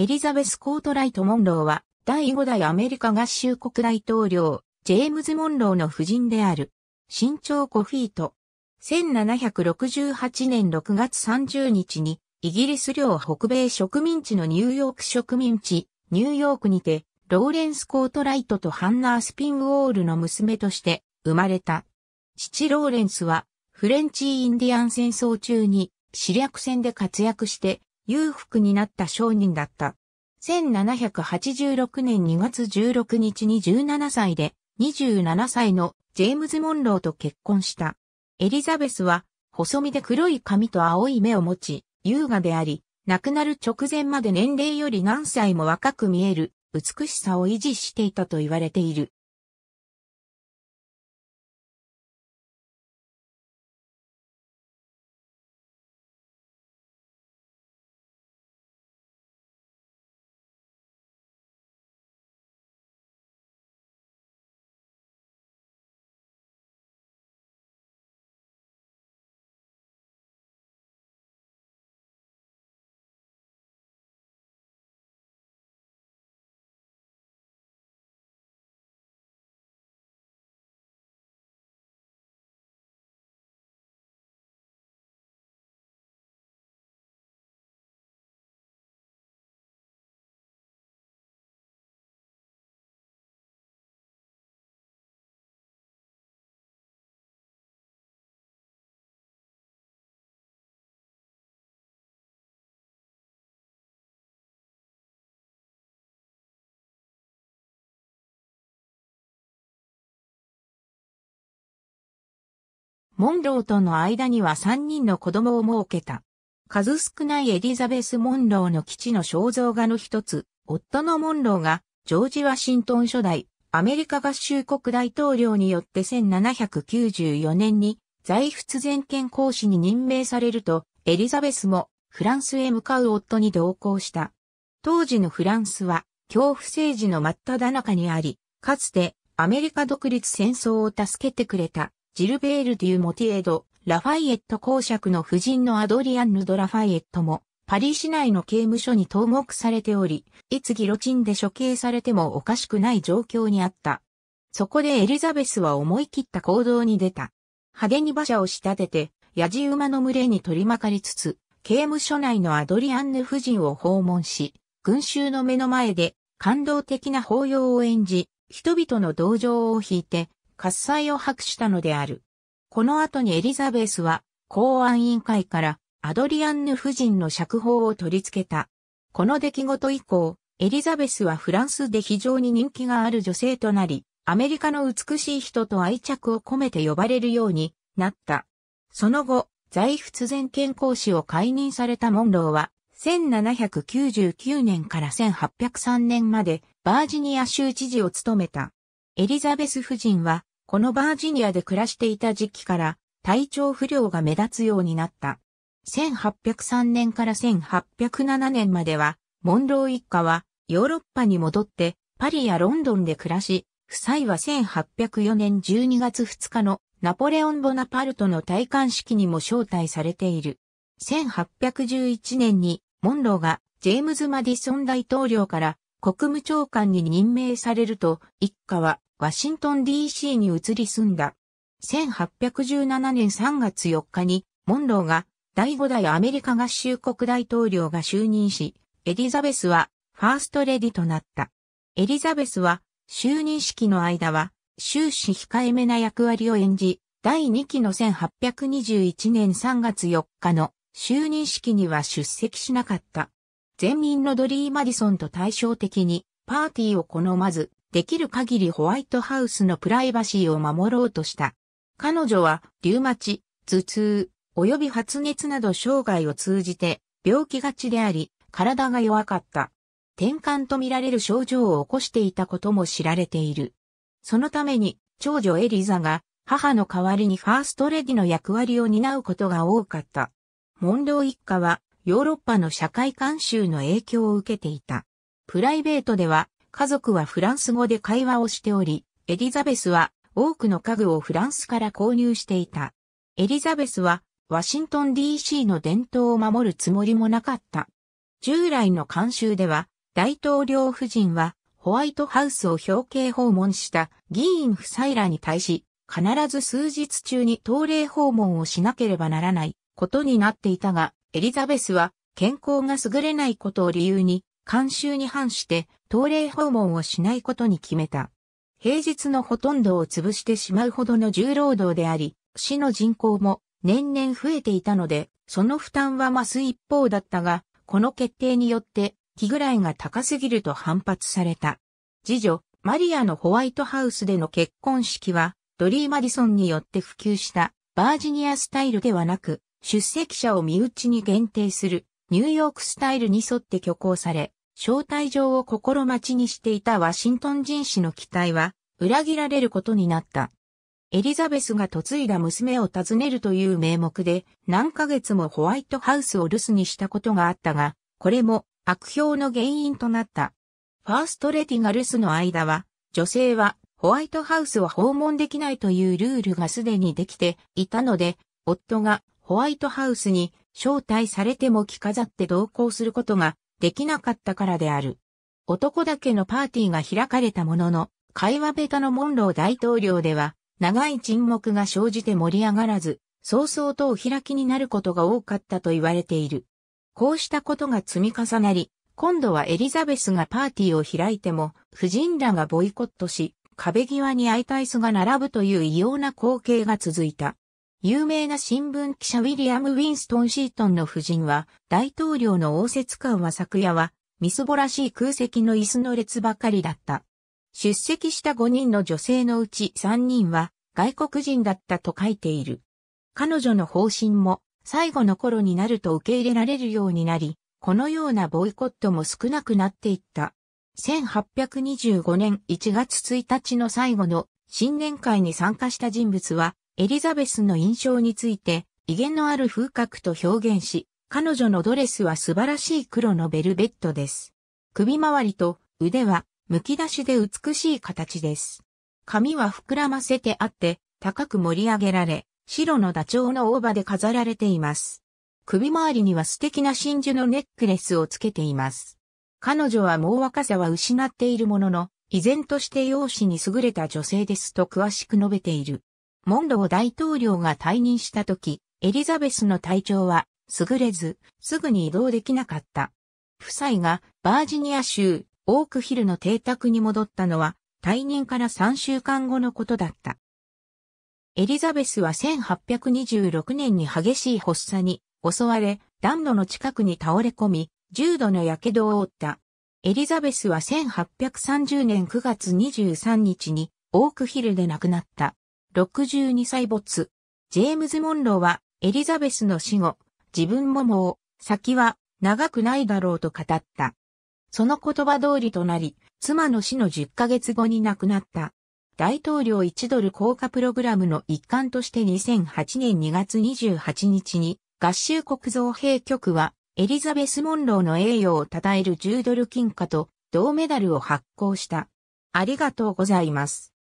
エリザベス・コートライト・モンローは、第5代アメリカ合衆国大統領、ジェームズ・モンローの夫人である。身長5フィート。1768年6月30日に、イギリス領北米植民地のニューヨーク植民地、ニューヨークにて、ローレンス・コートライトとハンナー・スピンウォールの娘として生まれた。父ローレンスは、フレンチ・インディアン戦争中に、死略戦で活躍して、裕福になった商人だった。1786年2月16日に17歳で27歳のジェームズ・モンローと結婚した。エリザベスは細身で黒い髪と青い目を持ち、優雅であり、亡くなる直前まで年齢より何歳も若く見える美しさを維持していたと言われている。モンローとの間には3人の子供を設けた。数少ないエリザベス・モンローの基地の肖像画の一つ、夫のモンローが、ジョージ・ワシントン初代、アメリカ合衆国大統領によって1794年に、在仏全権公使に任命されると、エリザベスもフランスへ向かう夫に同行した。当時のフランスは、恐怖政治の真っ只中にあり、かつてアメリカ独立戦争を助けてくれたジルベール・デュ・モティエド、ラファイエット公爵の夫人のアドリアンヌ・ド・ラファイエットも、パリ市内の刑務所に投獄されており、いつギロチンで処刑されてもおかしくない状況にあった。そこでエリザベスは思い切った行動に出た。派手に馬車を仕立てて、ヤジ馬の群れに取り巻かれつつ、刑務所内のアドリアンヌ夫人を訪問し、群衆の目の前で感動的な抱擁を演じ、人々の同情を引いて、喝采を博したのである。この後にエリザベスは公安委員会からアドリアンヌ夫人の釈放を取り付けた。この出来事以降、エリザベスはフランスで非常に人気がある女性となり、アメリカの美しい人と愛着を込めて呼ばれるようになった。その後、在仏前健康士を解任されたモンローは、1799年から1803年までバージニア州知事を務めた。エリザベス夫人はこのバージニアで暮らしていた時期から体調不良が目立つようになった。1803年から1807年までは、モンロー一家はヨーロッパに戻ってパリやロンドンで暮らし、夫妻は1804年12月2日のナポレオン・ボナパルトの戴冠式にも招待されている。1811年にモンローがジェームズ・マディソン大統領から国務長官に任命されると、一家はワシントン DC に移り住んだ。1817年3月4日に、モンローが第5代アメリカ合衆国大統領が就任し、エリザベスはファーストレディとなった。エリザベスは就任式の間は終始控えめな役割を演じ、第2期の1821年3月4日の就任式には出席しなかった。全民のドリー・マディソンと対照的に、パーティーを好まず、できる限りホワイトハウスのプライバシーを守ろうとした。彼女は、リュウマチ、頭痛、及び発熱など生涯を通じて、病気がちであり、体が弱かった。転換と見られる症状を起こしていたことも知られている。そのために、長女エリザが、母の代わりにファーストレディの役割を担うことが多かった。モンロー一家は、ヨーロッパの社会慣習の影響を受けていた。プライベートでは、家族はフランス語で会話をしており、エリザベスは多くの家具をフランスから購入していた。エリザベスはワシントン DC の伝統を守るつもりもなかった。従来の慣習では、大統領夫人はホワイトハウスを表敬訪問した議員夫妻らに対し、必ず数日中に東礼訪問をしなければならないことになっていたが、エリザベスは健康が優れないことを理由に、慣習に反して当例訪問をしないことに決めた。平日のほとんどを潰してしまうほどの重労働であり、市の人口も年々増えていたので、その負担は増す一方だったが、この決定によって、気ぐらいが高すぎると反発された。次女、マリアのホワイトハウスでの結婚式は、ドリー・マディソンによって普及したバージニアスタイルではなく、出席者を身内に限定するニューヨークスタイルに沿って挙行され、招待状を心待ちにしていたワシントン人氏の期待は裏切られることになった。エリザベスが嫁いだ娘を訪ねるという名目で何ヶ月もホワイトハウスを留守にしたことがあったが、これも悪評の原因となった。ファーストレディが留守の間は、女性はホワイトハウスを訪問できないというルールがすでにできていたので、夫がホワイトハウスに招待されても着飾って同行することができなかったからである。男だけのパーティーが開かれたものの、会話ベタのモンロー大統領では、長い沈黙が生じて盛り上がらず、早々とお開きになることが多かったと言われている。こうしたことが積み重なり、今度はエリザベスがパーティーを開いても、夫人らがボイコットし、壁際に相対すが並ぶという異様な光景が続いた。有名な新聞記者ウィリアム・ウィンストン・シートンの夫人は、大統領の応接官は昨夜は、みすぼらしい空席の椅子の列ばかりだった。出席した5人の女性のうち3人は、外国人だったと書いている。彼女の方針も、最後の頃になると受け入れられるようになり、このようなボイコットも少なくなっていった。1825年1月1日の最後の新年会に参加した人物はエリザベスの印象について、威厳のある風格と表現し、彼女のドレスは素晴らしい黒のベルベットです。首周りと腕はむき出しで美しい形です。髪は膨らませてあって、高く盛り上げられ、白のダチョウの大葉で飾られています。首周りには素敵な真珠のネックレスをつけています。彼女はもう若さは失っているものの、依然として容姿に優れた女性ですと詳しく述べている。モンロー大統領が退任した時、エリザベスの体調は優れず、すぐに移動できなかった。夫妻がバージニア州オークヒルの邸宅に戻ったのは退任から3週間後のことだった。エリザベスは1826年に激しい発作に襲われ、暖炉の近くに倒れ込み、重度の火傷を負った。エリザベスは1830年9月23日にオークヒルで亡くなった。62歳没。ジェームズ・モンローは、エリザベスの死後、自分ももう、先は、長くないだろうと語った。その言葉通りとなり、妻の死の10ヶ月後に亡くなった。大統領1ドル効果プログラムの一環として2008年2月28日に、合衆国造兵局は、エリザベス・モンローの栄誉を称える10ドル金貨と、銅メダルを発行した。ありがとうございます。